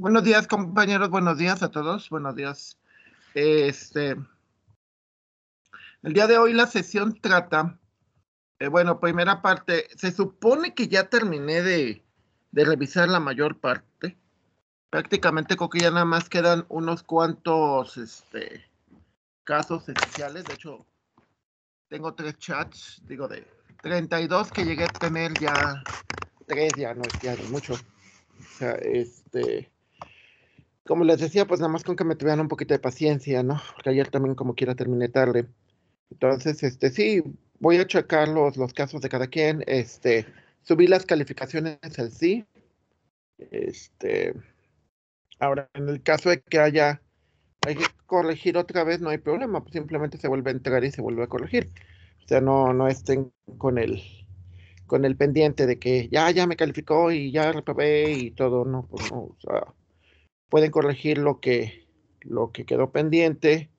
Buenos días, compañeros. Buenos días a todos. Buenos días. Este, el día de hoy la sesión trata, eh, bueno, primera parte, se supone que ya terminé de, revisar la mayor parte. Prácticamente creo que ya nada más quedan unos cuantos este, casos especiales. De hecho, tengo tres chats, digo, de 32 que llegué a tener ya, tres ya no es que mucho. O sea, este como les decía, pues nada más con que me tuvieran un poquito de paciencia, ¿no? Porque ayer también como quiera terminé tarde. Entonces, este, sí, voy a checar los, los casos de cada quien. Este, subí las calificaciones al sí. Este, ahora, en el caso de que haya, hay que corregir otra vez, no hay problema. Pues simplemente se vuelve a entregar y se vuelve a corregir. O sea, no, no estén con el, con el pendiente de que ya, ya me calificó y ya reprobé y todo, no, pues no, pueden corregir lo que, lo que quedó pendiente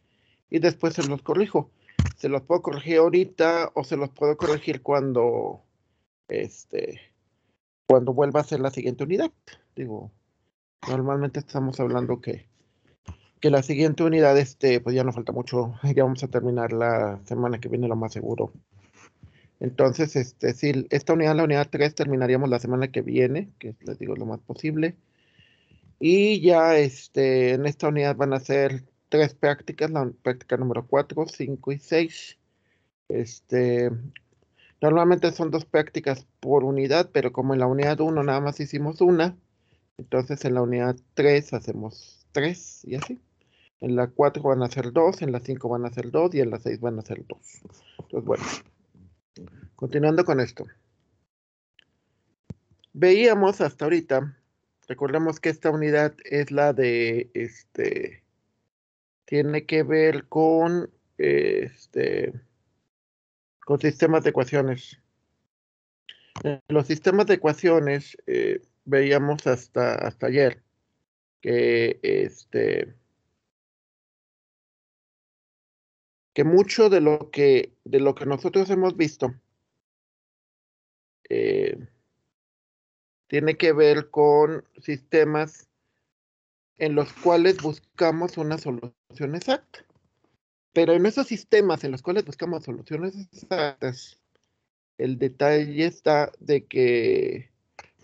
y después se los corrijo. Se los puedo corregir ahorita o se los puedo corregir cuando, este, cuando vuelva a ser la siguiente unidad. Digo, normalmente estamos hablando que, la siguiente unidad, este, pues ya nos falta mucho, ya vamos a terminar la semana que viene lo más seguro. Entonces, este, si esta unidad, la unidad 3, terminaríamos la semana que viene, que les digo lo más posible. Y ya este, en esta unidad van a ser tres prácticas, la práctica número 4, 5 y 6. Este, normalmente son dos prácticas por unidad, pero como en la unidad 1 nada más hicimos una, entonces en la unidad 3 hacemos 3 y así. En la 4 van a ser 2, en la 5 van a ser 2 y en la 6 van a ser 2. Entonces, bueno, continuando con esto. Veíamos hasta ahorita Recordemos que esta unidad es la de este tiene que ver con este con sistemas de ecuaciones. los sistemas de ecuaciones eh, veíamos hasta, hasta ayer que este que mucho de lo que de lo que nosotros hemos visto eh, tiene que ver con sistemas en los cuales buscamos una solución exacta. Pero en esos sistemas en los cuales buscamos soluciones exactas, el detalle está de que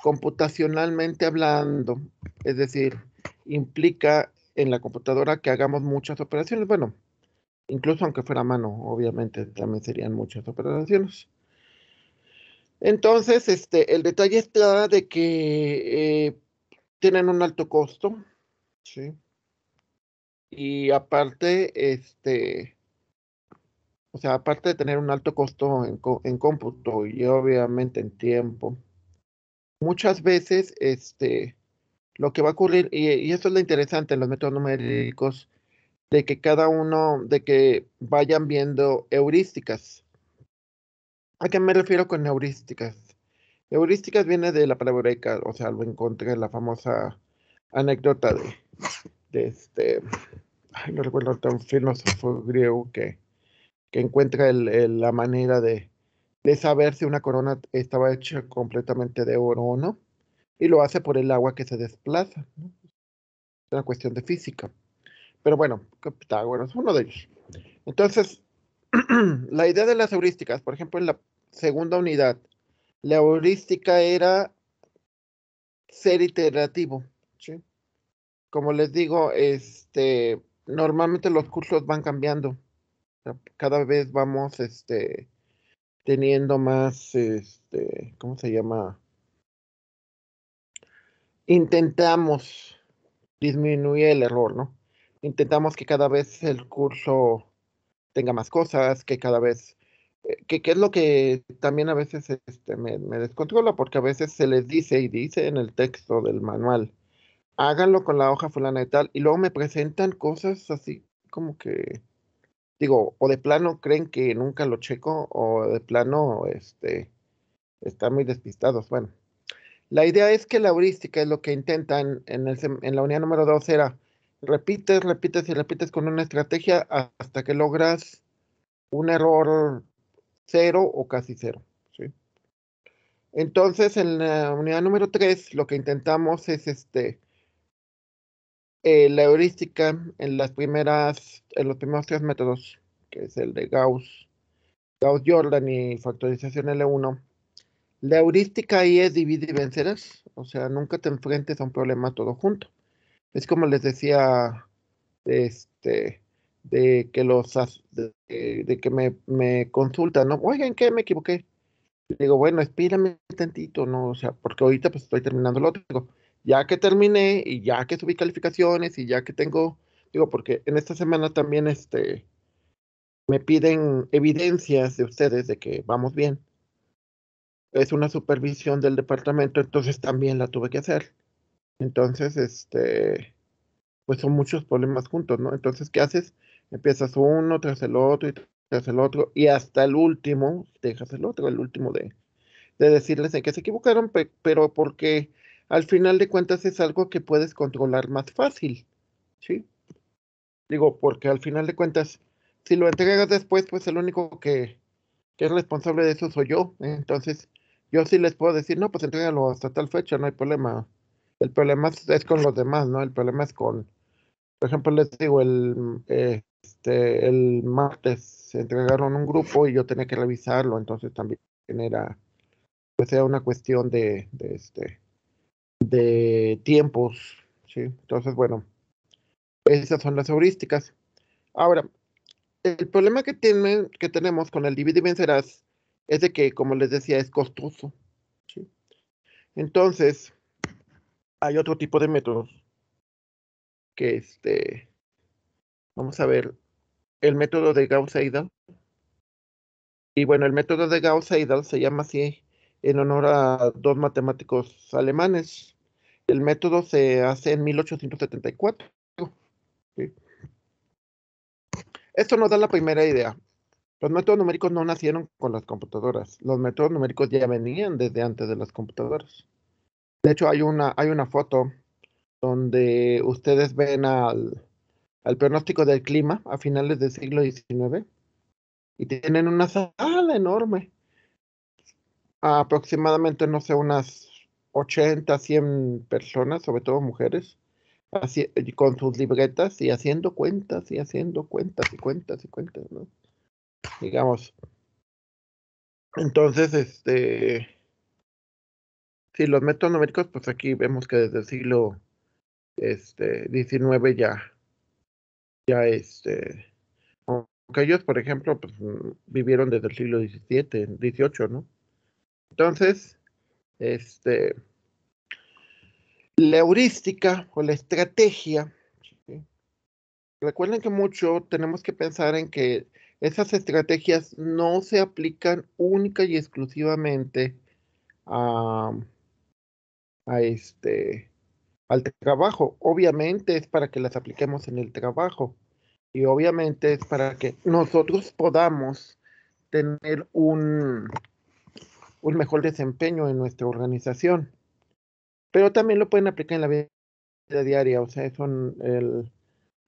computacionalmente hablando, es decir, implica en la computadora que hagamos muchas operaciones. Bueno, incluso aunque fuera a mano, obviamente también serían muchas operaciones. Entonces, este, el detalle está de que eh, tienen un alto costo, ¿sí? Y aparte, este, o sea, aparte de tener un alto costo en, en cómputo y obviamente en tiempo, muchas veces, este, lo que va a ocurrir, y, eso es lo interesante en los métodos numéricos, de que cada uno, de que vayan viendo heurísticas, ¿A qué me refiero con heurísticas? Heurísticas viene de la palabra eureka, o sea, lo encontré en la famosa anécdota de, este, no recuerdo, un filósofo griego que, que encuentra la manera de, saber si una corona estaba hecha completamente de oro o no, y lo hace por el agua que se desplaza. Es una cuestión de física. Pero bueno, Pitágoras es uno de ellos. Entonces, la idea de las heurísticas, por ejemplo, en la segunda unidad. La heurística era ser iterativo. Como les digo, este, normalmente los cursos van cambiando. Cada vez vamos este, teniendo más, este, ¿cómo se llama? Intentamos disminuir el error, ¿no? Intentamos que cada vez el curso tenga más cosas, que cada vez eh, que, es lo que también a veces este, me, me, descontrola, porque a veces se les dice y dice en el texto del manual, háganlo con la hoja fulana y tal, y luego me presentan cosas así como que, digo, o de plano creen que nunca lo checo, o de plano este, están muy despistados. Bueno, la idea es que la heurística es lo que intentan en, el, en la unidad número 2 era, repites, repites y repites con una estrategia hasta que logras un error cero o casi cero. ¿sí? Entonces, en la unidad número 3, lo que intentamos es este, eh, la heurística en, las primeras, en los primeros tres métodos, que es el de Gauss, Gauss-Jordan y factorización L1. La heurística ahí es divide y vencerás, o sea, nunca te enfrentes a un problema todo junto. Es como les decía, este, de que los de, que me, me, consultan, ¿no? Oigan, ¿qué me equivoqué? Digo, bueno, espírame tantito, ¿no? O sea, porque ahorita pues estoy terminando lo otro. Digo, ya que terminé y ya que subí calificaciones y ya que tengo, digo, porque en esta semana también este me piden evidencias de ustedes de que vamos bien. Es una supervisión del departamento, entonces también la tuve que hacer. Entonces, este, pues son muchos problemas juntos, ¿no? Entonces, ¿qué haces? empiezas uno tras el otro y tras el otro, y hasta el último, dejas el otro, el último de, decirles en que se equivocaron, pero porque al final de cuentas es algo que puedes controlar más fácil, ¿sí? Digo, porque al final de cuentas, si lo entregas después, pues el único que, que es responsable de eso soy yo. Entonces, yo sí les puedo decir, no, pues entrégalo hasta tal fecha, no hay problema. El problema es, con los demás, ¿no? El problema es con, por ejemplo, les digo, el, eh, este, el martes se entregaron un grupo y yo tenía que revisarlo, entonces también era, pues era una cuestión de, este, tiempos, Entonces, bueno, esas son las heurísticas. Ahora, el problema que, que tenemos con el divide y vencerás es de que, como les decía, es costoso. Entonces, hay otro tipo de métodos que, este, Vamos a ver el método de Gauss-Seidel. Y bueno, el método de Gauss-Seidel se llama así en honor a dos matemáticos alemanes. El método se hace en 1874. Esto nos da la primera idea. Los métodos numéricos no nacieron con las computadoras. Los métodos numéricos ya venían desde antes de las computadoras. De hecho, hay una, hay una foto donde ustedes ven al, al pronóstico del clima a finales del siglo XIX y tienen una sala enorme, aproximadamente, no sé, unas 80, 100 personas, sobre todo mujeres, así, con sus libretas y haciendo cuentas y haciendo cuentas y cuentas y cuentas, ¿no? Digamos. Entonces, este, si los métodos numéricos, pues aquí vemos que desde el siglo este, XIX ya ya este, aunque ellos, por ejemplo, pues, mm, vivieron desde el siglo XVII, XVIII, ¿no? Entonces, este, la heurística o la estrategia, recuerden que mucho tenemos que pensar en que esas estrategias no se aplican única y exclusivamente a, a este al trabajo. Obviamente es para que las apliquemos en el trabajo y obviamente es para que nosotros podamos tener un, un mejor desempeño en nuestra organización. Pero también lo pueden aplicar en la vida diaria, o sea, son el...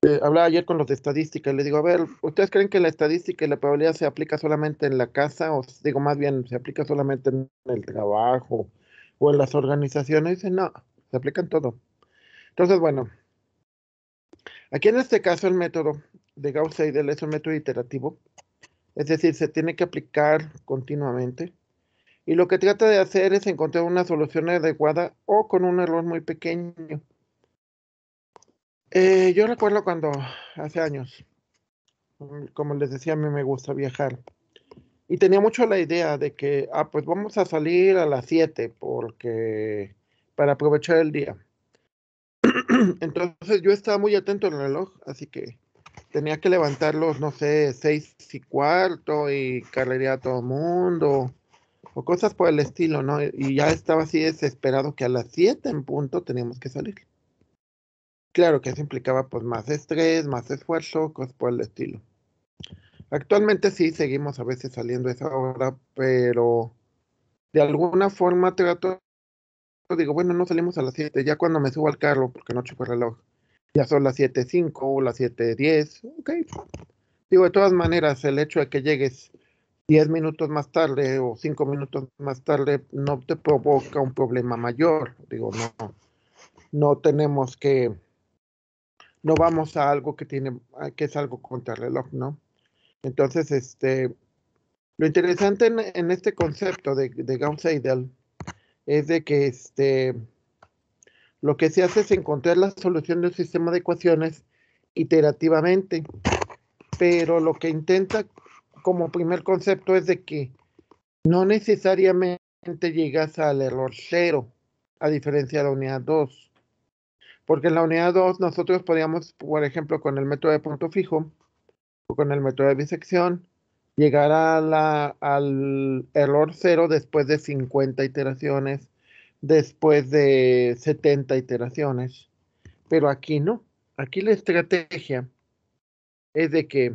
Eh, hablaba ayer con los de estadística, les digo, a ver, ¿ustedes creen que la estadística y la probabilidad se aplica solamente en la casa? O digo, más bien, ¿se aplica solamente en el trabajo o en las organizaciones? Dicen, no, se aplica en todo. Entonces, bueno, aquí en este caso el método de Gauss-Seidel es un método iterativo, es decir, se tiene que aplicar continuamente. Y lo que trata de hacer es encontrar una solución adecuada o con un error muy pequeño. Eh, yo recuerdo cuando hace años, mm, como les decía, a mí me gusta viajar. Y tenía mucho la idea de que, ah, pues vamos a salir a las 7 porque, para aprovechar el día. Entonces yo estaba muy atento al reloj, así que tenía que levantarlos, no sé, seis y cuarto y carrería a todo mundo o cosas por el estilo, ¿no? Y ya estaba así desesperado que a las siete en punto teníamos que salir. Claro que eso implicaba pues más estrés, más esfuerzo, cosas por el estilo. Actualmente sí seguimos a veces saliendo esa hora, pero de alguna forma trato digo, bueno, no salimos a las 7, ya cuando me subo al carro, porque no chupo el reloj, ya son las 7.05 o las 7.10, ok. Digo, de todas maneras, el hecho de que llegues 10 minutos más tarde o 5 minutos más tarde no te provoca un problema mayor, digo, no, no tenemos que, no vamos a algo que tiene, que es algo contra el reloj, ¿no? Entonces, este, lo interesante en, este concepto de, de Gauss-Seidel es de que este, lo que se hace es encontrar la solución del sistema de ecuaciones iterativamente, pero lo que intenta como primer concepto es de que no necesariamente llegas al error cero, a diferencia de la unidad 2. Porque en la unidad 2 nosotros podríamos, por ejemplo, con el método de punto fijo o con el método de bisección, llegar al error cero después de 50 iteraciones, después de 70 iteraciones. Pero aquí no. Aquí la estrategia es de que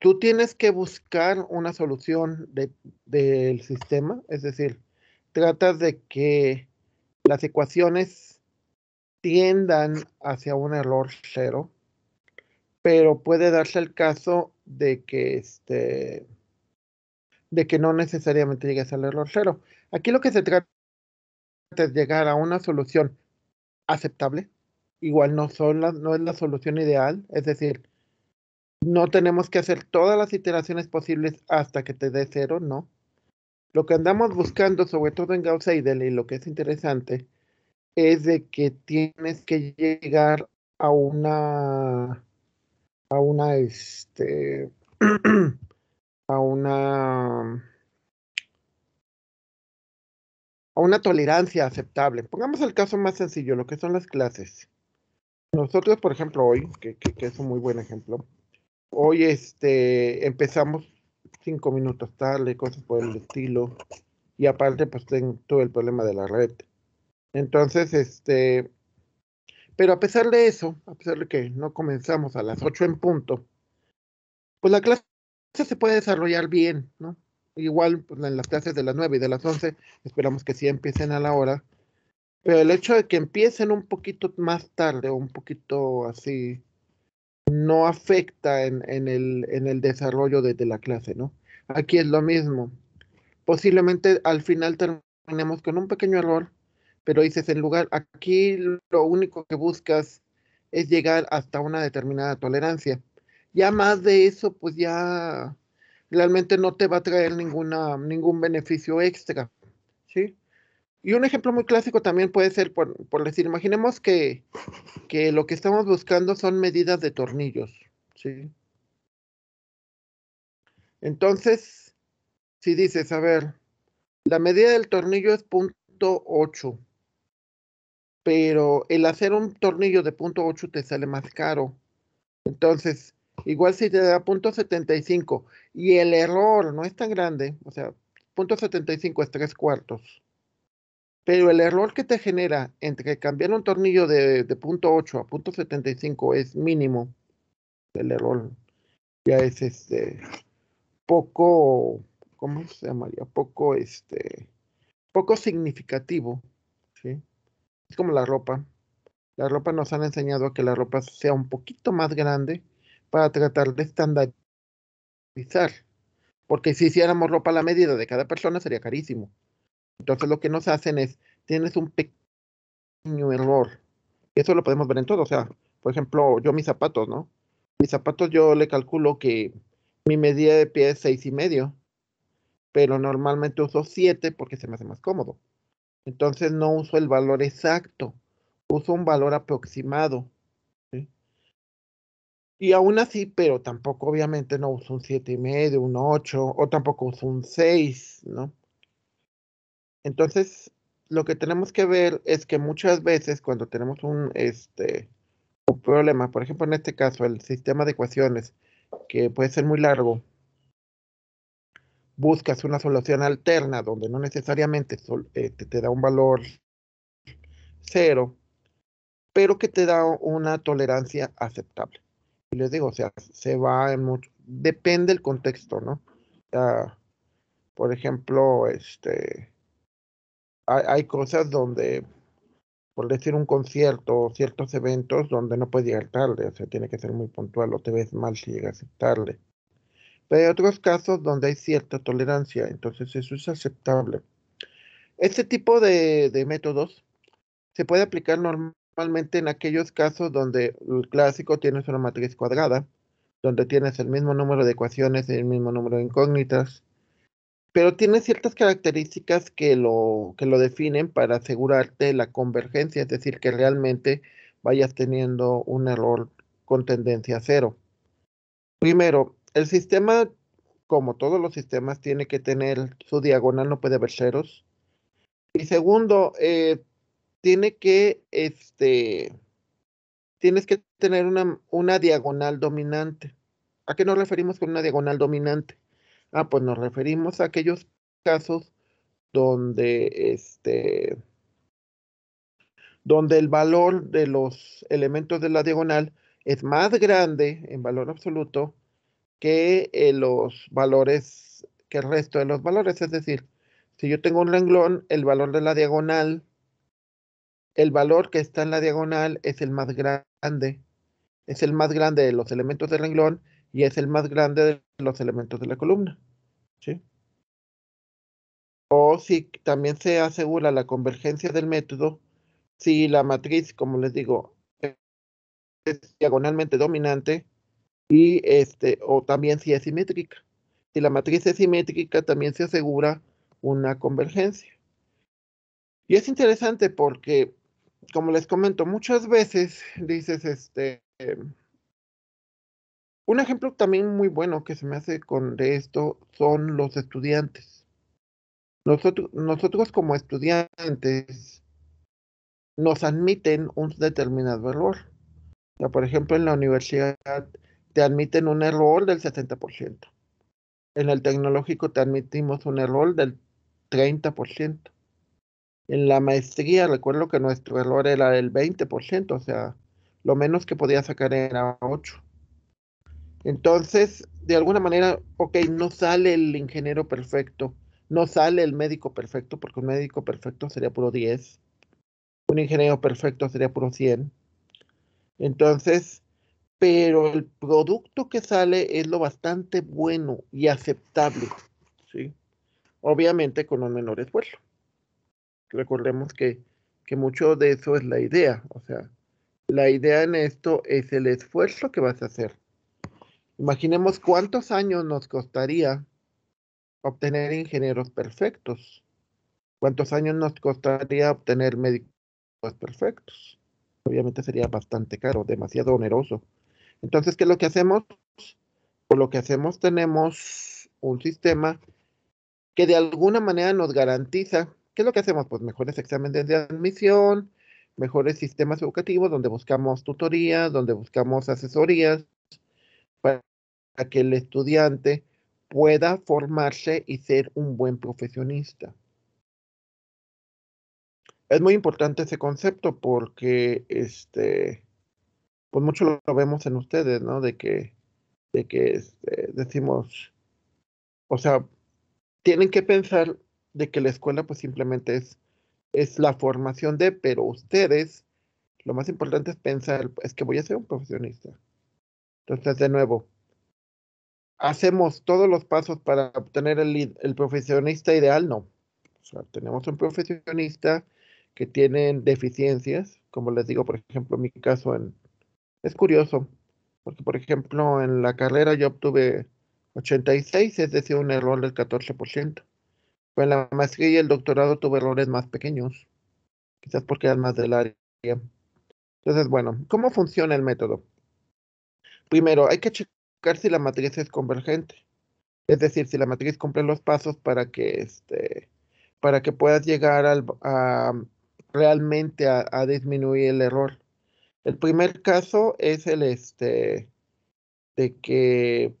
tú tienes que buscar una solución del sistema, es decir, tratas de que las ecuaciones tiendan hacia un error cero pero puede darse el caso de que este de que no necesariamente llegues al error cero. Aquí lo que se trata es llegar a una solución aceptable. Igual no son no es la solución ideal, es decir, no tenemos que hacer todas las iteraciones posibles hasta que te dé cero, no. Lo que andamos buscando, sobre todo en Gauss Seidel, y lo que es interesante, es de que tienes que llegar a una a una, este, a una, a una tolerancia aceptable. Pongamos el caso más sencillo, lo que son las clases. Nosotros, por ejemplo, hoy, que, es un muy buen ejemplo, hoy este, empezamos cinco minutos tarde, cosas por el estilo, y aparte pues tengo todo el problema de la red. Entonces, este, pero a pesar de eso, a pesar de que no comenzamos a las 8 en punto, pues la clase se puede desarrollar bien, ¿no? Igual pues, en las clases de las 9 y de las 11, esperamos que sí empiecen a la hora. Pero el hecho de que empiecen un poquito más tarde o un poquito así, no afecta en, el, desarrollo de, de la clase, ¿no? Aquí es lo mismo. Posiblemente al final terminemos con un pequeño error pero dices, en lugar, aquí lo único que buscas es llegar hasta una determinada tolerancia. Ya más de eso, pues ya realmente no te va a traer ninguna, ningún beneficio extra, ¿sí? Y un ejemplo muy clásico también puede ser, por, decir, imaginemos que, lo que estamos buscando son medidas de tornillos, ¿sí? Entonces, si dices, a ver, la medida del tornillo es 8, pero el hacer un tornillo de punto .8 te sale más caro. Entonces, igual si te da punto .75 y el error no es tan grande, o sea, punto .75 es tres cuartos, pero el error que te genera entre cambiar un tornillo de, punto .8 a punto .75 es mínimo. El error ya es este poco, ¿cómo se llamaría? Poco este, poco significativo, ¿sí? Es como la ropa. La ropa nos han enseñado a que la ropa sea un poquito más grande para tratar de estandarizar. Porque si hiciéramos ropa a la medida de cada persona sería carísimo. Entonces lo que nos hacen es, tienes un pequeño error. Y eso lo podemos ver en todo. O sea, por ejemplo, yo mis zapatos, ¿no? Mis zapatos yo le calculo que mi medida de pie es seis y medio. Pero normalmente uso siete porque se me hace más cómodo. Entonces no uso el valor exacto, uso un valor aproximado. Y aún así, pero tampoco obviamente no uso un medio, un 8, o tampoco uso un 6, ¿no? Entonces, lo que tenemos que ver es que muchas veces cuando tenemos un, este, un problema, por ejemplo en este caso el sistema de ecuaciones, que puede ser muy largo, buscas una solución alterna donde no necesariamente este, te, da un valor cero, pero que te da una tolerancia aceptable. Y les digo, o sea, se va en mucho, depende del contexto, ¿no? por ejemplo, este, hay, cosas donde, por decir un concierto, ciertos eventos donde no puedes llegar tarde, o sea, tiene que ser muy puntual o te ves mal si llegas tarde pero hay otros casos donde hay cierta tolerancia, entonces eso es aceptable. Este tipo de, métodos se puede aplicar normalmente en aquellos casos donde el clásico tienes una matriz cuadrada, donde tienes el mismo número de ecuaciones y el mismo número de incógnitas, pero tiene ciertas características que lo, que lo definen para asegurarte la convergencia, es decir, que realmente vayas teniendo un error con tendencia a cero. Primero, el sistema, como todos los sistemas, tiene que tener su diagonal, no puede haber ceros. Y segundo, eh, tiene que, este, tienes que tener una, una diagonal dominante. ¿A qué nos referimos con una diagonal dominante? Ah, pues nos referimos a aquellos casos donde este donde el valor de los elementos de la diagonal es más grande en valor absoluto que eh, los valores, que el resto de los valores. Es decir, si yo tengo un renglón, el valor de la diagonal, el valor que está en la diagonal es el más grande. Es el más grande de los elementos del renglón y es el más grande de los elementos de la columna. ¿sí? O si también se asegura la convergencia del método, si la matriz, como les digo, es diagonalmente dominante, y este, o también si es simétrica. Si la matriz es simétrica, también se asegura una convergencia. Y es interesante porque, como les comento, muchas veces dices, este, em, un ejemplo también muy bueno que se me hace con de esto son los estudiantes. Nosotros, nosotros como estudiantes nos admiten un determinado valor. por ejemplo, en la universidad te admiten un error del 60%. En el tecnológico te admitimos un error del 30%. En la maestría, recuerdo que nuestro error era del 20%, o sea, lo menos que podía sacar era 8. Entonces, de alguna manera, ok, no sale el ingeniero perfecto, no sale el médico perfecto, porque un médico perfecto sería puro 10, un ingeniero perfecto sería puro 100. Entonces, pero el producto que sale es lo bastante bueno y aceptable, ¿sí? Obviamente con un menor esfuerzo. Recordemos que, que mucho de eso es la idea, o sea, la idea en esto es el esfuerzo que vas a hacer. Imaginemos cuántos años nos costaría obtener ingenieros perfectos. ¿Cuántos años nos costaría obtener médicos perfectos? Obviamente sería bastante caro, demasiado oneroso. Entonces, ¿qué es lo que hacemos? Por lo que hacemos tenemos un sistema que de alguna manera nos garantiza, ¿qué es lo que hacemos? Pues mejores exámenes de admisión, mejores sistemas educativos donde buscamos tutorías, donde buscamos asesorías para que el estudiante pueda formarse y ser un buen profesionista. Es muy importante ese concepto porque este, pues mucho lo, vemos en ustedes, ¿no? De que, de que este, decimos, o sea, tienen que pensar de que la escuela pues simplemente es, es la formación de, pero ustedes, lo más importante es pensar, es que voy a ser un profesionista. Entonces, de nuevo, hacemos todos los pasos para obtener el, el profesionista ideal, no. O sea, tenemos un profesionista que tiene deficiencias, como les digo, por ejemplo, mi caso en, es curioso, porque por ejemplo en la carrera yo obtuve 86, es decir, un error del 14%. Pero en la maestría y el doctorado tuve errores más pequeños, quizás porque eran más del área. Entonces, bueno, ¿cómo funciona el método? Primero, hay que checar si la matriz es convergente. Es decir, si la matriz cumple los pasos para que, este, para que puedas llegar al, a, realmente a disminuir el error. El primer caso es el este de que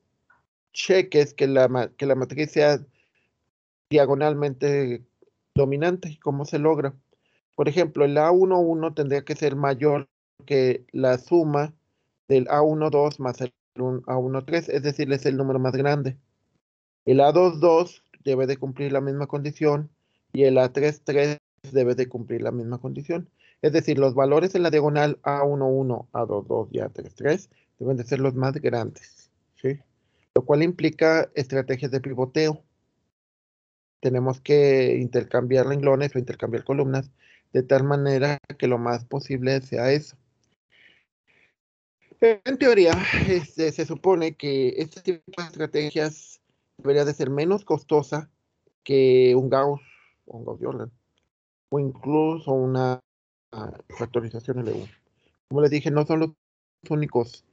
cheques que la, que la matriz sea diagonalmente dominante y cómo se logra. Por ejemplo, el A11 tendría que ser mayor que la suma del A12 más el A13, es decir, es el número más grande. El A22 debe de cumplir la misma condición y el A33 debe de cumplir la misma condición. Es decir, los valores en la diagonal A11, A22 y A33 deben de ser los más grandes, ¿sí? Lo cual implica estrategias de pivoteo. Tenemos que intercambiar renglones o intercambiar columnas de tal manera que lo más posible sea eso. En teoría, este, se supone que este tipo de estrategias debería de ser menos costosa que un Gauss o un Gauss-Jordan, o incluso una factorización L1. Como les dije, no son los únicos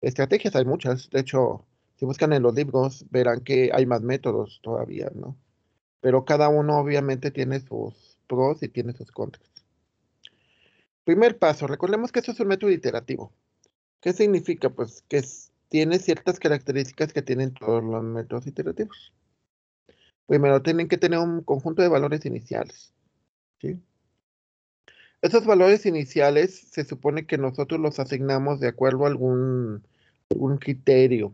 estrategias, hay muchas. De hecho, si buscan en los libros, verán que hay más métodos todavía, ¿no? Pero cada uno obviamente tiene sus pros y tiene sus contras. Primer paso, recordemos que esto es un método iterativo. ¿Qué significa? Pues que tiene ciertas características que tienen todos los métodos iterativos. Primero, tienen que tener un conjunto de valores iniciales. ¿sí? Esos valores iniciales se supone que nosotros los asignamos de acuerdo a algún, criterio,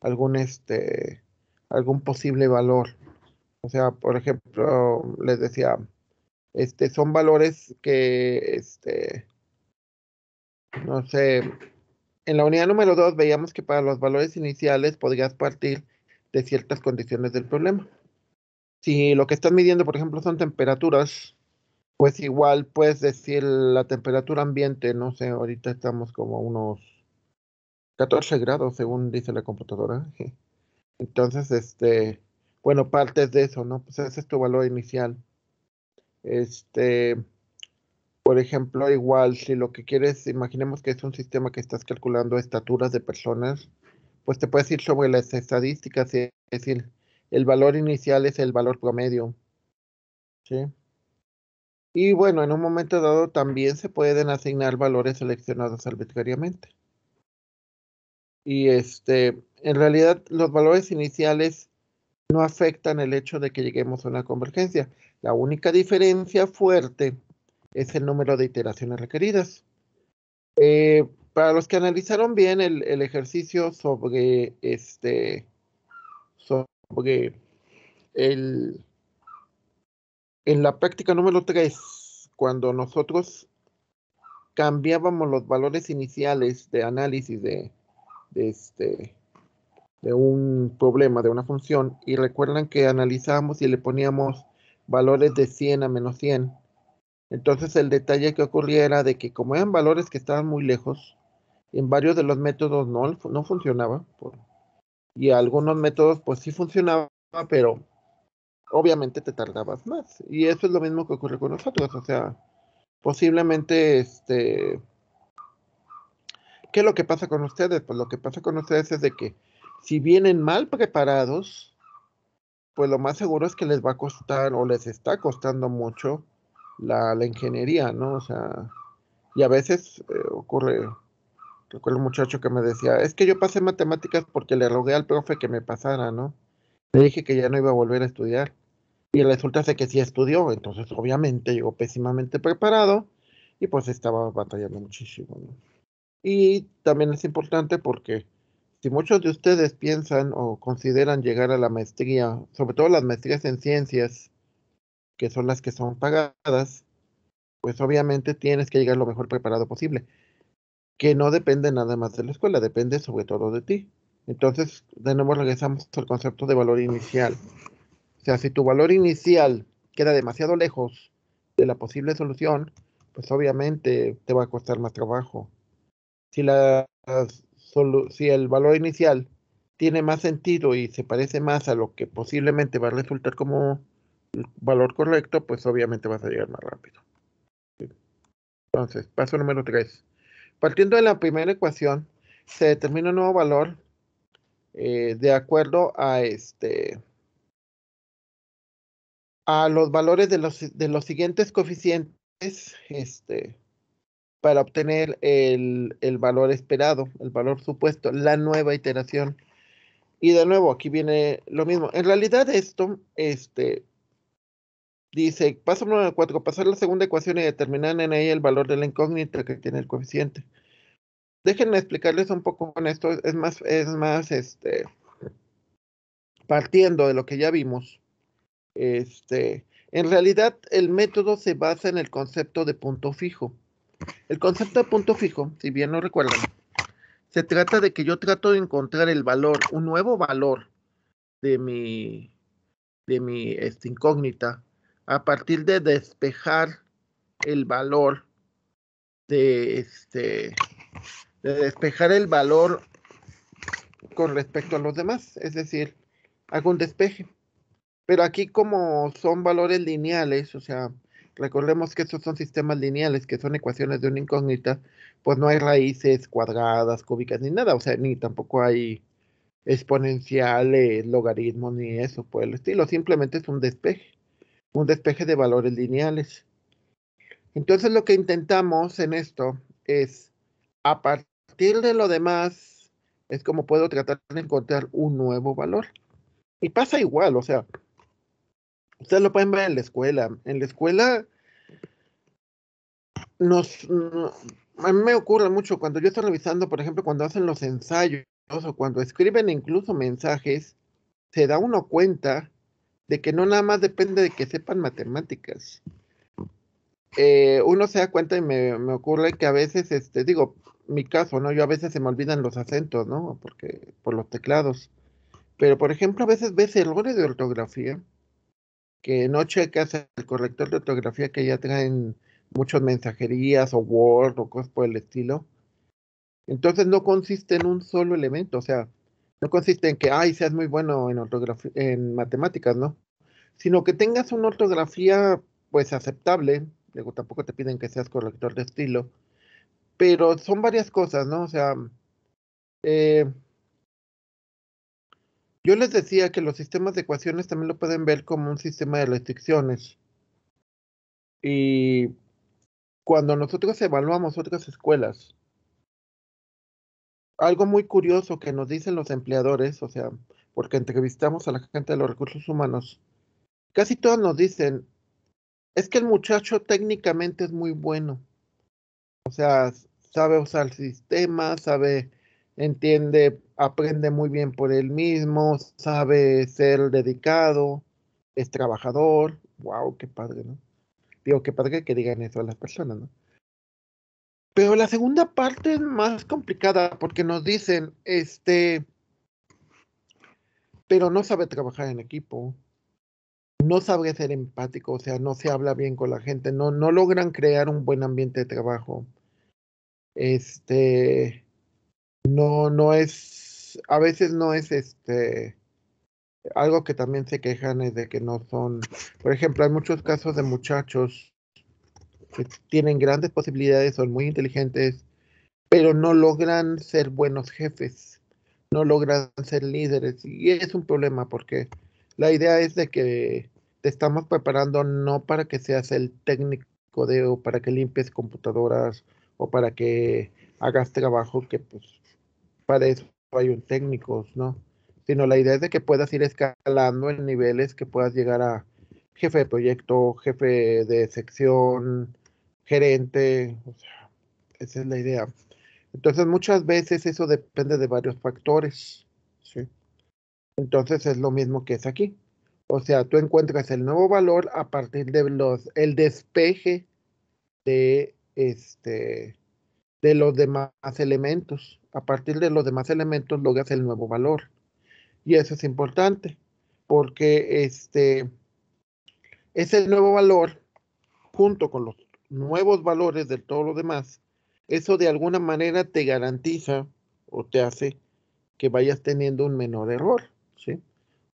algún, este, algún posible valor. O sea, por ejemplo, les decía, este, son valores que, este, no sé, en la unidad número 2 veíamos que para los valores iniciales podrías partir de ciertas condiciones del problema. Si lo que estás midiendo, por ejemplo, son temperaturas, pues igual puedes decir la temperatura ambiente, no sé, ahorita estamos como unos 14 grados según dice la computadora. Entonces, este, bueno, partes de eso, ¿no? Pues ese es tu valor inicial. Este, por ejemplo, igual si lo que quieres, imaginemos que es un sistema que estás calculando estaturas de personas, pues te puedes ir sobre las estadísticas, es decir, el valor inicial es el valor promedio. ¿Sí? Y bueno, en un momento dado también se pueden asignar valores seleccionados arbitrariamente. Y este, en realidad los valores iniciales no afectan el hecho de que lleguemos a una convergencia. La única diferencia fuerte es el número de iteraciones requeridas. Eh, para los que analizaron bien el, el, ejercicio sobre este sobre el en la práctica número 3, cuando nosotros cambiábamos los valores iniciales de análisis de, este, de un problema, de una función, y recuerdan que analizábamos y le poníamos valores de 100 a menos 100. Entonces el detalle que ocurría era de que como eran valores que estaban muy lejos, en varios de los métodos no, funcionaba. y algunos métodos pues sí funcionaba, pero obviamente te tardabas más. Y eso es lo mismo que ocurre con nosotros. O sea, posiblemente, este, ¿qué es lo que pasa con ustedes? Pues lo que pasa con ustedes es de que si vienen mal preparados, pues lo más seguro es que les va a costar o les está costando mucho la, ingeniería, ¿no? O sea, y a veces eh, ocurre, recuerdo un muchacho que me decía, es que yo pasé matemáticas porque le rogué al profe que me pasara, ¿no? Le dije que ya no iba a volver a estudiar. Y resulta que sí estudió, entonces obviamente llegó pésimamente preparado y pues estaba batallando muchísimo. Y también es importante porque si muchos de ustedes piensan o consideran llegar a la maestría, sobre todo las maestrías en ciencias, que son las que son pagadas, pues obviamente tienes que llegar lo mejor preparado posible, que no depende nada más de la escuela, depende sobre todo de ti. Entonces, de nuevo regresamos al concepto de valor inicial. O sea, si tu valor inicial queda demasiado lejos de la posible solución, pues obviamente te va a costar más trabajo. Si, el valor inicial tiene más sentido y se parece más a lo que posiblemente va a resultar como valor correcto, pues obviamente vas a llegar más rápido. Entonces, paso número 3. Partiendo de la primera ecuación, se determina un nuevo valor eh, de acuerdo a este los valores de los, de los siguientes coeficientes este, para obtener el, valor esperado, el valor supuesto, la nueva iteración. Y de nuevo, aquí viene lo mismo. En realidad esto, este, dice, paso número 4, pasar la segunda ecuación y determinar en ella el valor de la incógnita que tiene el coeficiente déjenme explicarles un poco con esto, es más, es más, este, partiendo de lo que ya vimos, este, en realidad el método se basa en el concepto de punto fijo. El concepto de punto fijo, si bien no recuerdan, se trata de que yo trato de encontrar el valor, un nuevo valor de mi, de mi este, incógnita a partir de despejar el valor de este despejar el valor con respecto a los demás, es decir, hago un despeje. Pero aquí como son valores lineales, o sea, recordemos que estos son sistemas lineales, que son ecuaciones de una incógnita, pues no hay raíces cuadradas, cúbicas, ni nada, o sea, ni tampoco hay exponenciales, logaritmos, ni eso por el estilo, simplemente es un despeje, un despeje de valores lineales. Entonces lo que intentamos en esto es, a partir de lo demás es como puedo tratar de encontrar un nuevo valor. Y pasa igual, o sea, ustedes lo pueden ver en la escuela. En la escuela nos... Mm, a mí me ocurre mucho cuando yo estoy revisando, por ejemplo, cuando hacen los ensayos o cuando escriben incluso mensajes, se da uno cuenta de que no nada más depende de que sepan matemáticas. Eh, uno se da cuenta y me, ocurre que a veces, este, digo, mi caso, ¿no? Yo a veces se me olvidan los acentos, ¿no? Porque, por los teclados. Pero, por ejemplo, a veces ves errores de ortografía que no checas el corrector de ortografía que ya traen muchas mensajerías o Word o cosas por el estilo. Entonces no consiste en un solo elemento, o sea, no consiste en que, ay, seas muy bueno en, ortografía, en matemáticas, ¿no? Sino que tengas una ortografía, pues, aceptable, luego tampoco te piden que seas corrector de estilo, pero son varias cosas, ¿no? O sea, eh, yo les decía que los sistemas de ecuaciones también lo pueden ver como un sistema de restricciones. Y cuando nosotros evaluamos otras escuelas, algo muy curioso que nos dicen los empleadores, o sea, porque entrevistamos a la gente de los recursos humanos, casi todos nos dicen, es que el muchacho técnicamente es muy bueno, o sea, sabe usar el sistema, sabe, entiende, aprende muy bien por él mismo, sabe ser dedicado, es trabajador. ¡Wow! ¡Qué padre, ¿no? Digo, qué padre que digan eso a las personas, ¿no? Pero la segunda parte es más complicada porque nos dicen, este, pero no sabe trabajar en equipo, no sabe ser empático, o sea, no se habla bien con la gente, no, no logran crear un buen ambiente de trabajo, este, no, no es, a veces no es este, algo que también se quejan es de que no son, por ejemplo, hay muchos casos de muchachos que tienen grandes posibilidades, son muy inteligentes, pero no logran ser buenos jefes, no logran ser líderes. Y es un problema porque la idea es de que te estamos preparando no para que seas el técnico de o para que limpies computadoras o para que hagas trabajo que pues para eso hay un técnico, ¿no? Sino la idea es de que puedas ir escalando en niveles que puedas llegar a jefe de proyecto, jefe de sección, gerente, o sea, esa es la idea. Entonces muchas veces eso depende de varios factores, ¿sí? Entonces es lo mismo que es aquí. O sea, tú encuentras el nuevo valor a partir del el despeje de este, de los demás elementos. A partir de los demás elementos logras el nuevo valor. Y eso es importante, porque este, nuevo valor junto con los nuevos valores de todo los demás. Eso de alguna manera te garantiza o te hace que vayas teniendo un menor error, ¿sí?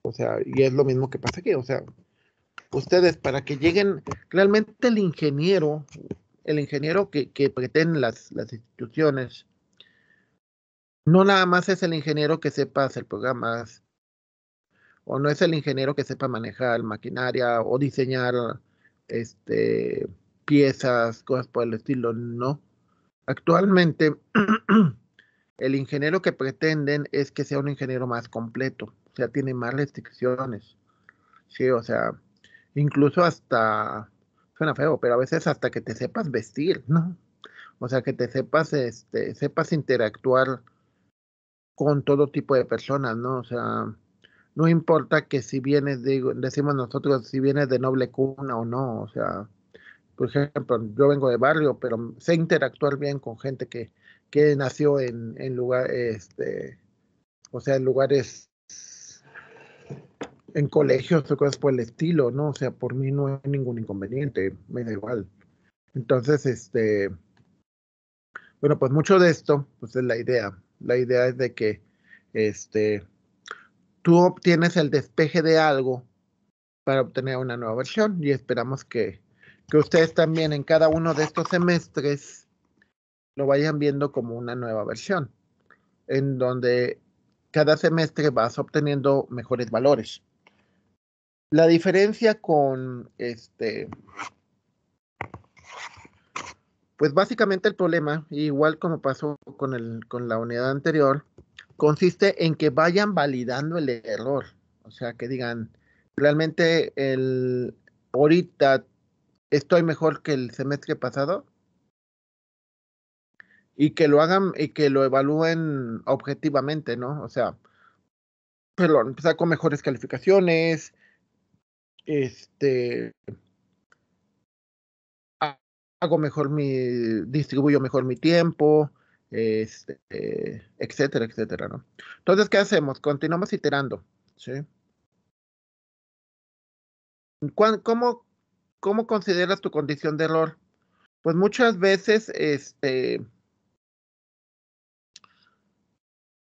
O sea, y es lo mismo que pasa aquí, o sea, ustedes para que lleguen, realmente el ingeniero el ingeniero que, que pretenden las, instituciones. No nada más es el ingeniero que sepa hacer programas, o no es el ingeniero que sepa manejar maquinaria o diseñar este, piezas, cosas por el estilo, no. Actualmente, el ingeniero que pretenden es que sea un ingeniero más completo, o sea, tiene más restricciones. Sí, o sea, incluso hasta suena feo, pero a veces hasta que te sepas vestir, ¿no? O sea, que te sepas, este, sepas interactuar con todo tipo de personas, ¿no? O sea, no importa que si vienes, digo, decimos nosotros, si vienes de noble cuna o no, o sea, por ejemplo, yo vengo de barrio, pero sé interactuar bien con gente que, que nació en, en este, o sea, en lugares en colegios o cosas por el estilo, ¿no? O sea, por mí no hay ningún inconveniente, me da igual. Entonces, este, bueno, pues mucho de esto, pues es la idea. La idea es de que, este, tú obtienes el despeje de algo para obtener una nueva versión y esperamos que, que ustedes también en cada uno de estos semestres lo vayan viendo como una nueva versión, en donde cada semestre vas obteniendo mejores valores. La diferencia con este. Pues básicamente el problema, igual como pasó con, el, con la unidad anterior, consiste en que vayan validando el error. O sea, que digan, realmente el, ahorita estoy mejor que el semestre pasado y que lo hagan y que lo evalúen objetivamente, ¿no? O sea, perdón, con mejores calificaciones, este, hago mejor mi, distribuyo mejor mi tiempo, este, etcétera, etcétera, ¿no? Entonces, ¿qué hacemos? Continuamos iterando, ¿sí? ¿Cómo, cómo consideras tu condición de error? Pues muchas veces, este,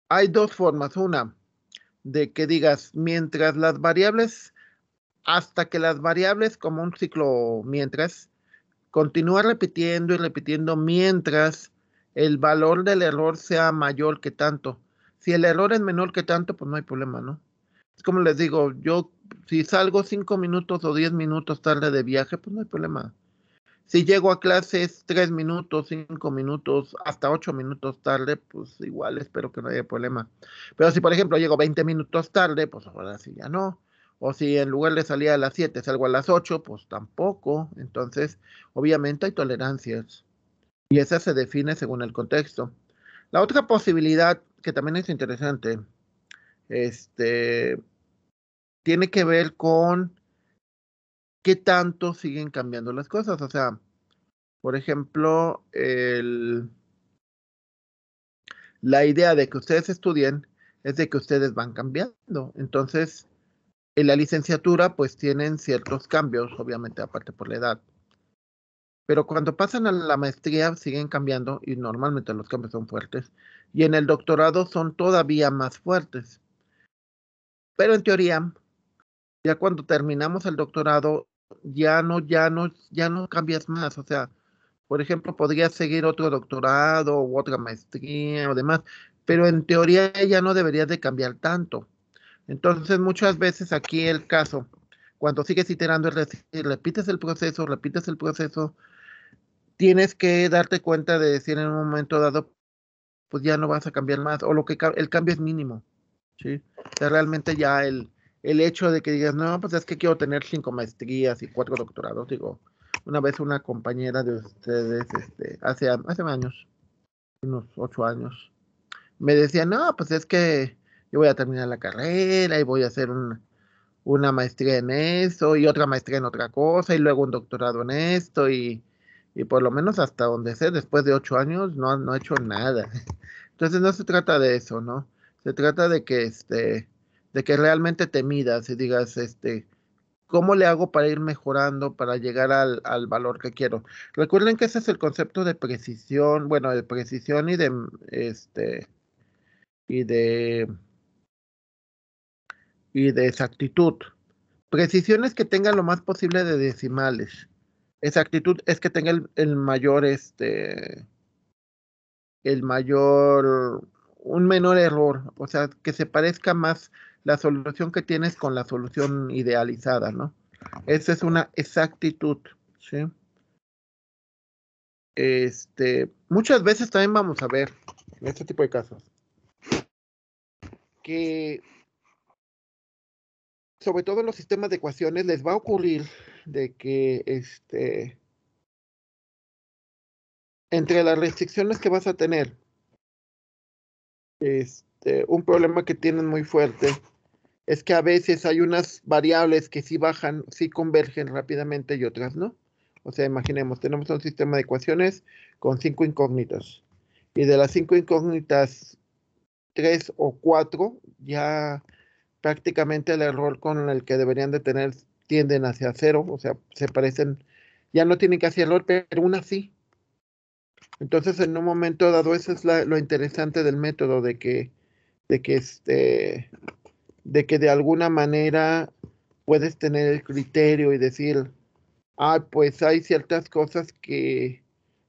hay dos formas. Una, de que digas, mientras las variables hasta que las variables como un ciclo mientras continúa repitiendo y repitiendo mientras el valor del error sea mayor que tanto. Si el error es menor que tanto, pues no hay problema, ¿no? Es como les digo, yo si salgo cinco minutos o diez minutos tarde de viaje, pues no hay problema. Si llego a clases tres minutos, cinco minutos, hasta ocho minutos tarde, pues igual espero que no haya problema. Pero si por ejemplo llego veinte minutos tarde, pues ahora sí ya no. O si en lugar de salir a las 7 salgo a las 8, pues tampoco. Entonces, obviamente hay tolerancias. Y esa se define según el contexto. La otra posibilidad, que también es interesante, este, tiene que ver con qué tanto siguen cambiando las cosas. O sea, por ejemplo, el, la idea de que ustedes estudien es de que ustedes van cambiando. Entonces, en la licenciatura, pues tienen ciertos cambios, obviamente, aparte por la edad. Pero cuando pasan a la maestría, siguen cambiando y normalmente los cambios son fuertes. Y en el doctorado son todavía más fuertes. Pero en teoría, ya cuando terminamos el doctorado, ya no, ya no, ya no cambias más. O sea, por ejemplo, podrías seguir otro doctorado u otra maestría o demás, pero en teoría ya no deberías de cambiar tanto. Entonces, muchas veces aquí el caso, cuando sigues iterando y repites el proceso, repites el proceso, tienes que darte cuenta de decir en un momento dado, pues ya no vas a cambiar más, o lo que el cambio es mínimo. ¿sí? realmente ya el, el hecho de que digas, no, pues es que quiero tener cinco maestrías y cuatro doctorados, digo, una vez una compañera de ustedes, este, hace, hace años, unos ocho años, me decía, no, pues es que yo voy a terminar la carrera y voy a hacer una, maestría en eso y otra maestría en otra cosa y luego un doctorado en esto y, por lo menos hasta donde sé, después de ocho años no, no he hecho nada. Entonces no se trata de eso, ¿no? Se trata de que, este, de que realmente te midas y digas, este, ¿cómo le hago para ir mejorando, para llegar al, al, valor que quiero? Recuerden que ese es el concepto de precisión, bueno, de precisión y de, este, y de y de exactitud. Precisiones que tengan lo más posible de decimales. Exactitud es que tenga el, el mayor, este, el mayor, un menor error, o sea, que se parezca más la solución que tienes con la solución idealizada, ¿no? Esa es una exactitud, ¿sí? Este, muchas veces también vamos a ver, en este tipo de casos, que sobre todo en los sistemas de ecuaciones, les va a ocurrir de que este, entre las restricciones que vas a tener, este, un problema que tienen muy fuerte es que a veces hay unas variables que sí bajan, sí convergen rápidamente y otras no. O sea, imaginemos, tenemos un sistema de ecuaciones con cinco incógnitas. Y de las cinco incógnitas, tres o cuatro ya prácticamente el error con el que deberían de tener tienden hacia cero, o sea, se parecen, ya no tienen hacer error, pero una sí. Entonces, en un momento dado, eso es lo interesante del método, de que, de que este, de que de alguna manera puedes tener el criterio y decir, ah, pues hay ciertas cosas que,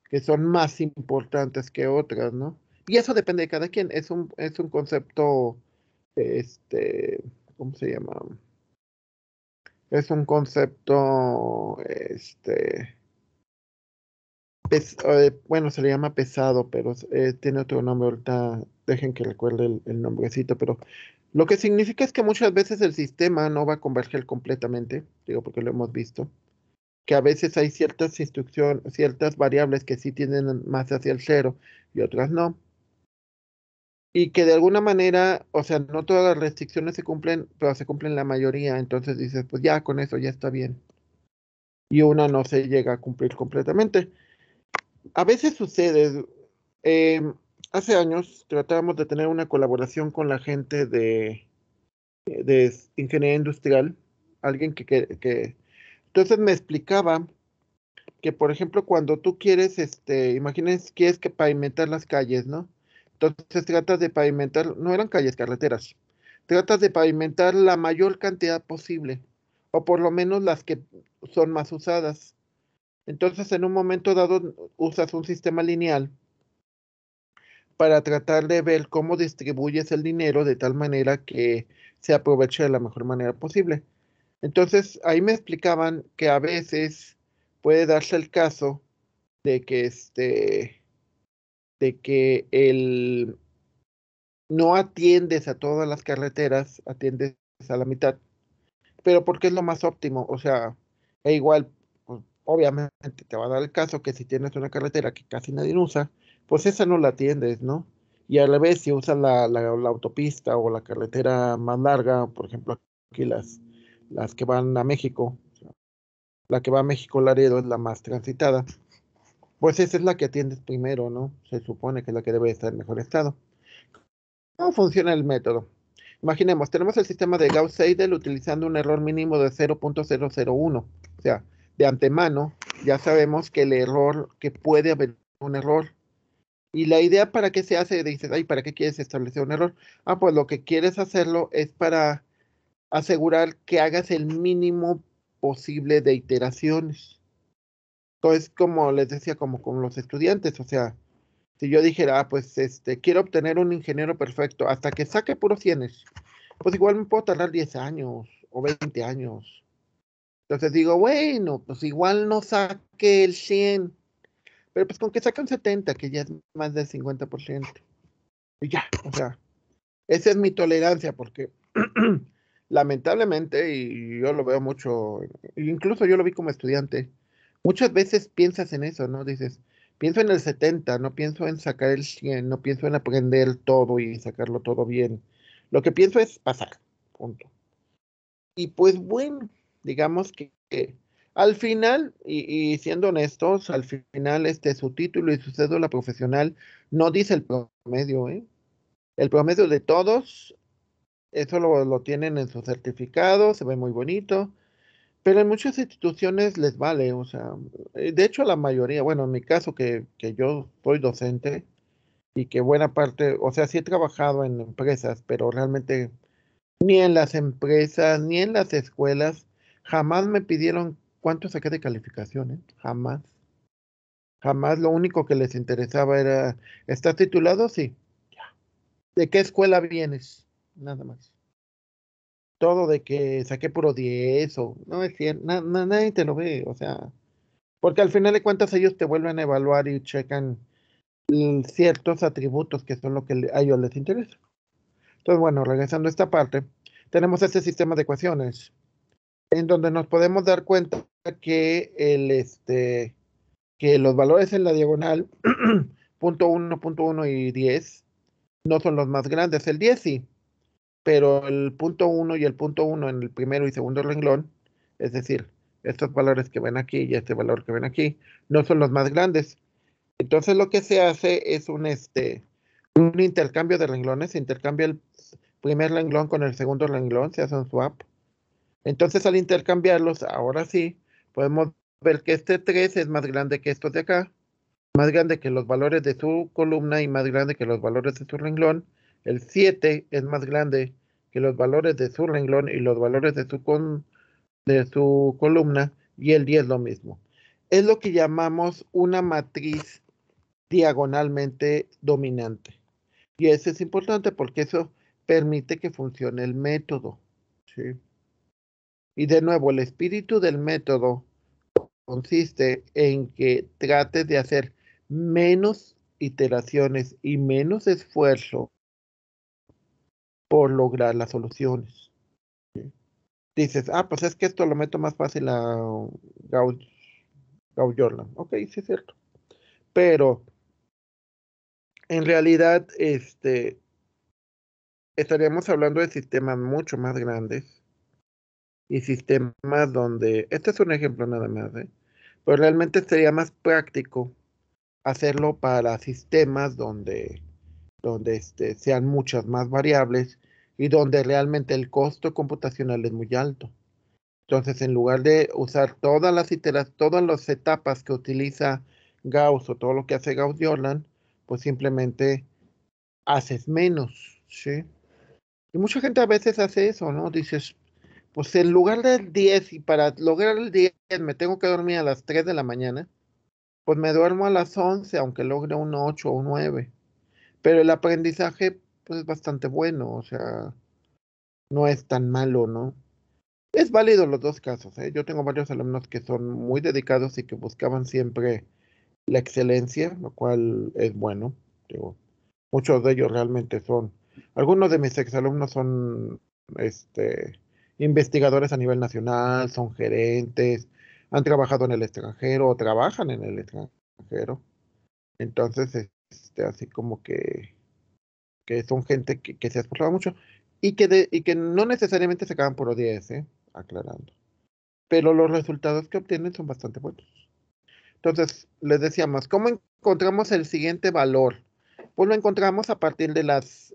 que son más importantes que otras, ¿no? Y eso depende de cada quien, es un, es un concepto este, ¿cómo se llama? Es un concepto, este, eh, bueno, se le llama pesado, pero eh, tiene otro nombre ahorita, dejen que recuerde el, el nombrecito, pero lo que significa es que muchas veces el sistema no va a converger completamente, digo porque lo hemos visto, que a veces hay ciertas instrucciones, ciertas variables que sí tienen más hacia el cero y otras no y que de alguna manera, o sea, no todas las restricciones se cumplen, pero se cumplen la mayoría, entonces dices, pues ya con eso ya está bien. Y una no se llega a cumplir completamente. A veces sucede, em, hace años tratábamos de tener una colaboración con la gente de, ingeniería industrial, alguien que, Entonces me explicaba que, por ejemplo, cuando tú quieres, este, imagínense, quieres que pavimentar las calles, ¿no? Entonces tratas de pavimentar, no eran calles, carreteras, tratas de pavimentar la mayor cantidad posible, o por lo menos las que son más usadas. Entonces, en un momento dado, usas un sistema lineal para tratar de ver cómo distribuyes el dinero de tal manera que se aproveche de la mejor manera posible. Entonces, ahí me explicaban que a veces puede darse el caso de que este de que el, no atiendes a todas las carreteras, atiendes a la mitad, pero porque es lo más óptimo, o sea, e igual, pues, obviamente te va a dar el caso que si tienes una carretera que casi nadie usa, pues esa no la atiendes, ¿no? Y a la vez si usas la, la autopista o la carretera más larga, por ejemplo, aquí las, las que van a México, la que va a México Laredo es la más transitada, pues esa es la que atiendes primero, ¿no? Se supone que es la que debe estar en mejor estado. ¿Cómo funciona el método? Imaginemos, tenemos el sistema de Gauss-Seidel utilizando un error mínimo de 0.001. O sea, de antemano ya sabemos que el error, que puede haber un error. Y la idea para qué se hace, dices, ay, ¿para qué quieres establecer un error? Ah, pues lo que quieres hacerlo es para asegurar que hagas el mínimo posible de iteraciones. Entonces, como les decía, como con los estudiantes, o sea, si yo dijera, ah, pues este, quiero obtener un ingeniero perfecto hasta que saque puros cienes, pues igual me puedo tardar 10 años o 20 años. Entonces digo, bueno, pues igual no saque el 100, pero pues con que saque un 70, que ya es más del 50%. Y ya, o sea, esa es mi tolerancia, porque lamentablemente, y yo lo veo mucho, incluso yo lo vi como estudiante, muchas veces piensas en eso, ¿no? Dices, pienso en el 70, no pienso en sacar el 100, no pienso en aprender todo y sacarlo todo bien. Lo que pienso es pasar, punto. Y pues bueno, digamos que, al final, y, siendo honestos, al final este su título y su cédula profesional no dice el promedio, ¿eh? El promedio de todos, eso lo, lo tienen en su certificado, se ve muy bonito, pero en muchas instituciones les vale, o sea, eh, de hecho la mayoría, bueno, en mi caso que, que, yo soy docente y que buena parte, o sea, sí he trabajado en empresas, pero realmente ni en las empresas, ni en las escuelas, jamás me pidieron cuánto saqué de calificaciones, ¿eh? jamás. Jamás lo único que les interesaba era, ¿estás titulado? Sí. ¿De qué escuela vienes? Nada más todo de que saqué puro 10 o no es cierto, nadie te lo ve, o sea, porque al final de cuentas ellos te vuelven a evaluar y checan ciertos atributos que son lo que a ellos les interesa. Entonces, bueno, regresando a esta parte, tenemos este sistema de ecuaciones en donde nos podemos dar cuenta que el este que los valores en la diagonal punto uno, punto y 10 no son los más grandes. El 10 sí, pero el punto 1 y el punto 1 en el primero y segundo renglón, es decir, estos valores que ven aquí y este valor que ven aquí, no son los más grandes. Entonces lo que se hace es un, este, un intercambio de renglones, se intercambia el primer renglón con el segundo renglón, se hace un swap. Entonces al intercambiarlos, ahora sí, podemos ver que este 3 es más grande que estos de acá, más grande que los valores de su columna y más grande que los valores de su renglón. El 7 es más grande que los valores de su renglón y los valores de su, de columna y el 10 lo mismo. Es lo que llamamos una matriz diagonalmente dominante. Y eso es importante porque eso permite que funcione el método. Y de nuevo, el espíritu del método consiste en que trates de hacer menos iteraciones y menos esfuerzo por lograr las soluciones. Dices, ah, pues es que esto lo meto más fácil a Gauss, Ok, sí es cierto. Pero en realidad, este, estaríamos hablando de sistemas mucho más grandes y sistemas donde, este es un ejemplo nada más, ¿eh? pero realmente sería más práctico hacerlo para sistemas donde, donde este, sean muchas más variables y donde realmente el costo computacional es muy alto. Entonces, en lugar de usar todas las iteras, todas las etapas que utiliza Gauss o todo lo que hace Gauss-Jordan, pues simplemente haces menos, ¿sí? Y mucha gente a veces hace eso, ¿no? Dices, pues en lugar del 10 y para lograr el 10 me tengo que dormir a las 3 de la mañana, pues me duermo a las 11 aunque logre un 8 o un 9. Pero el aprendizaje pues es bastante bueno, o sea, no es tan malo, ¿no? Es válido los dos casos, ¿eh? Yo tengo varios alumnos que son muy dedicados y que buscaban siempre la excelencia, lo cual es bueno, digo, muchos de ellos realmente son, algunos de mis exalumnos son, este, investigadores a nivel nacional, son gerentes, han trabajado en el extranjero o trabajan en el extranjero. Entonces, este, así como que que son gente que, se ha esforzado mucho y que, y que no necesariamente se acaban por ODS, ¿eh? aclarando. Pero los resultados que obtienen son bastante buenos. Entonces, les decíamos, ¿cómo encontramos el siguiente valor? Pues lo encontramos a partir de las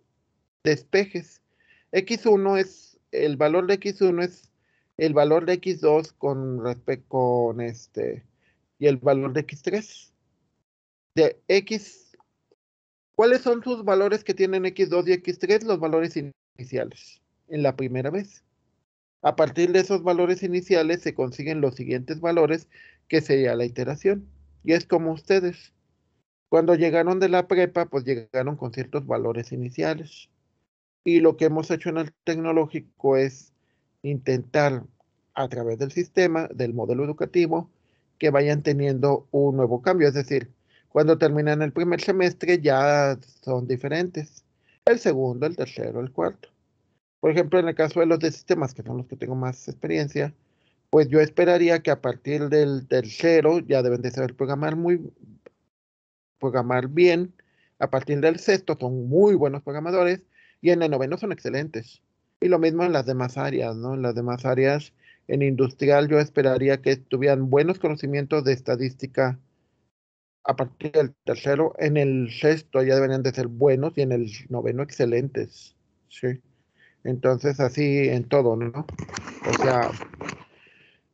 despejes. X1 es, el valor de X1 es el valor de X2 con respecto con este, y el valor de X3. De X ¿Cuáles son sus valores que tienen X2 y X3? Los valores iniciales en la primera vez. A partir de esos valores iniciales se consiguen los siguientes valores, que sería la iteración. Y es como ustedes. Cuando llegaron de la prepa, pues llegaron con ciertos valores iniciales. Y lo que hemos hecho en el tecnológico es intentar, a través del sistema, del modelo educativo, que vayan teniendo un nuevo cambio. Es decir, cuando terminan el primer semestre ya son diferentes. El segundo, el tercero, el cuarto. Por ejemplo, en el caso de los de sistemas, que son los que tengo más experiencia, pues yo esperaría que a partir del tercero ya deben de saber programar muy programar bien. A partir del sexto son muy buenos programadores y en el noveno son excelentes. Y lo mismo en las demás áreas, ¿no? En las demás áreas, en industrial yo esperaría que tuvieran buenos conocimientos de estadística a partir del tercero. En el sexto ya deberían de ser buenos y en el noveno excelentes. Sí. Entonces así en todo, ¿no? O sea,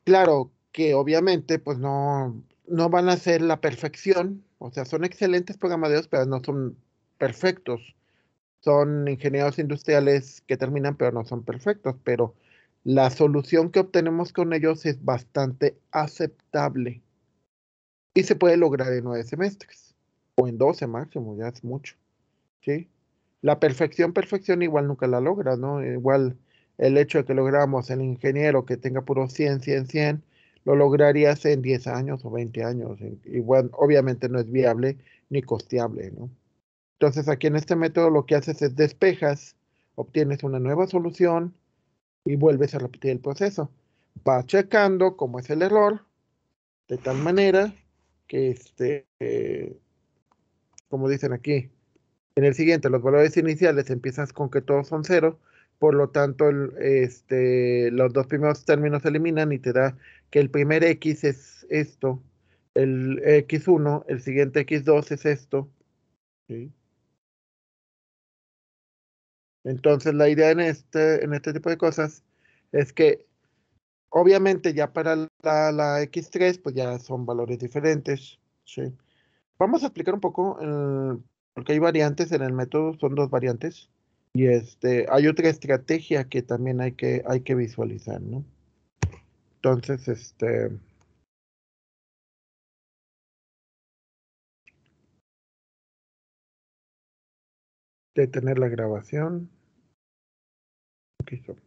claro que obviamente pues no, no van a ser la perfección. O sea, son excelentes programadores, pero no son perfectos. Son ingenieros industriales que terminan, pero no son perfectos. Pero la solución que obtenemos con ellos es bastante aceptable. Y se puede lograr en nueve semestres o en doce máximo, ya es mucho. ¿sí? La perfección, perfección igual nunca la logra, ¿no? Igual el hecho de que logramos el ingeniero que tenga puro 100, 100, 100, lo lograrías en 10 años o 20 años. Igual, obviamente no es viable ni costeable, ¿no? Entonces aquí en este método lo que haces es despejas, obtienes una nueva solución y vuelves a repetir el proceso. Va checando cómo es el error, de tal manera que este, como dicen aquí, en el siguiente, los valores iniciales Empiezas con que todos son 0 por lo tanto, este, los dos primeros términos se eliminan y te da que el primer x es esto, el x1, el siguiente x2 es esto. ¿sí? Entonces, la idea en este, en este tipo de cosas es que Obviamente ya para la, X3 pues ya son valores diferentes. ¿sí? Vamos a explicar un poco, porque hay variantes en el método, son dos variantes. Y este, hay otra estrategia que también hay que, hay que visualizar, ¿no? Entonces, este... Detener la grabación. Aquí